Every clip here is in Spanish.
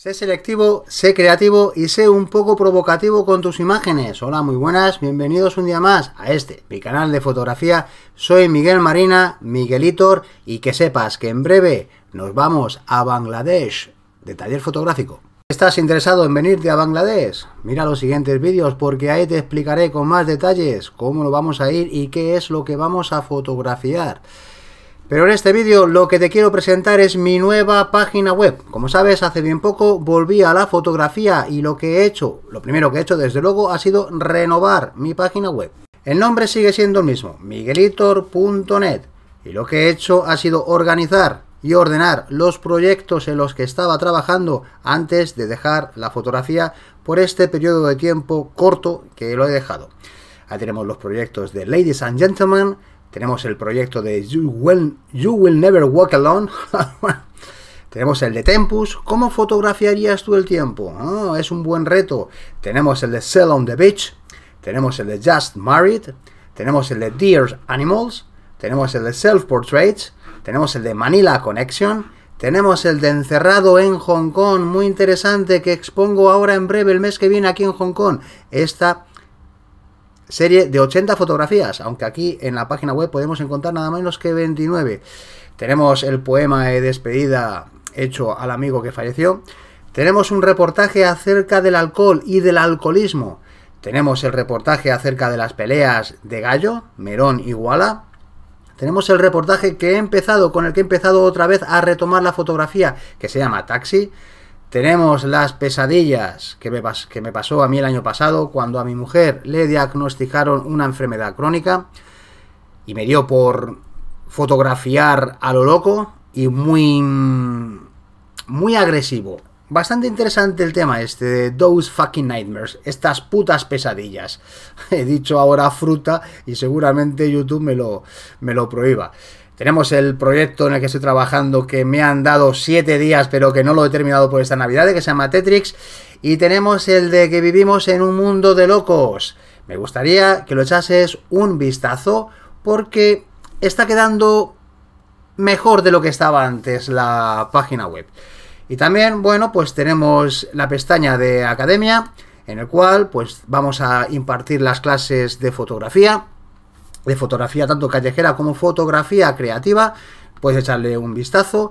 Sé selectivo, sé creativo y sé un poco provocativo con tus imágenes. Hola, muy buenas, bienvenidos un día más a este, mi canal de fotografía. Soy Miguel Marina, Miguelitor, y que sepas que en breve nos vamos a Bangladesh de taller fotográfico. ¿Estás interesado en venirte a Bangladesh? Mira los siguientes vídeos porque ahí te explicaré con más detalles cómo lo vamos a ir y qué es lo que vamos a fotografiar. Pero en este vídeo lo que te quiero presentar es mi nueva página web. Como sabes, hace bien poco volví a la fotografía y lo que he hecho, lo primero que he hecho desde luego, ha sido renovar mi página web. El nombre sigue siendo el mismo, miguelitor.net. Y lo que he hecho ha sido organizar y ordenar los proyectos en los que estaba trabajando antes de dejar la fotografía por este periodo de tiempo corto que lo he dejado. Ahí tenemos los proyectos de Ladies and Gentlemen, tenemos el proyecto de You Will, you Will Never Walk Alone, tenemos el de Tempus, ¿cómo fotografiarías tú el tiempo? Ah, es un buen reto. Tenemos el de Sell on the Beach, tenemos el de Just Married, tenemos el de Dear Animals, tenemos el de Self Portraits, tenemos el de Manila Connection, tenemos el de Encerrado en Hong Kong, muy interesante, que expongo ahora en breve el mes que viene aquí en Hong Kong. Esta Serie de 80 fotografías, aunque aquí en la página web podemos encontrar nada menos que 29. Tenemos el poema de despedida hecho al amigo que falleció. Tenemos un reportaje acerca del alcohol y del alcoholismo. Tenemos el reportaje acerca de las peleas de Gallo, Merón y Guala. Tenemos el reportaje que he empezado, con el que he empezado otra vez a retomar la fotografía, que se llama Taxi. Tenemos las pesadillas que me, que me pasó a mí el año pasado cuando a mi mujer le diagnosticaron una enfermedad crónica y me dio por fotografiar a lo loco y muy muy agresivo. Bastante interesante el tema este de Those Fucking Nightmares, estas putas pesadillas. He dicho ahora fruta y seguramente YouTube me lo, me lo prohíba. Tenemos el proyecto en el que estoy trabajando que me han dado 7 días, pero que no lo he terminado por esta Navidad, que se llama Tetrix. Y tenemos el de que vivimos en un mundo de locos. Me gustaría que lo echases un vistazo porque está quedando mejor de lo que estaba antes la página web. Y también, bueno, pues tenemos la pestaña de academia en el cual pues vamos a impartir las clases de fotografía de fotografía tanto callejera como fotografía creativa, puedes echarle un vistazo.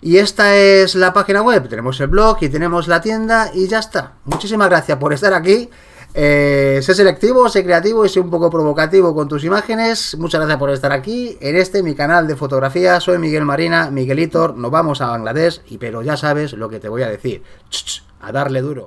Y esta es la página web, tenemos el blog y tenemos la tienda y ya está. Muchísimas gracias por estar aquí. Eh, sé selectivo, sé creativo y sé un poco provocativo con tus imágenes. Muchas gracias por estar aquí. En este, mi canal de fotografía, soy Miguel Marina, Miguelitor. Nos vamos a Bangladesh, y pero ya sabes lo que te voy a decir. a darle duro.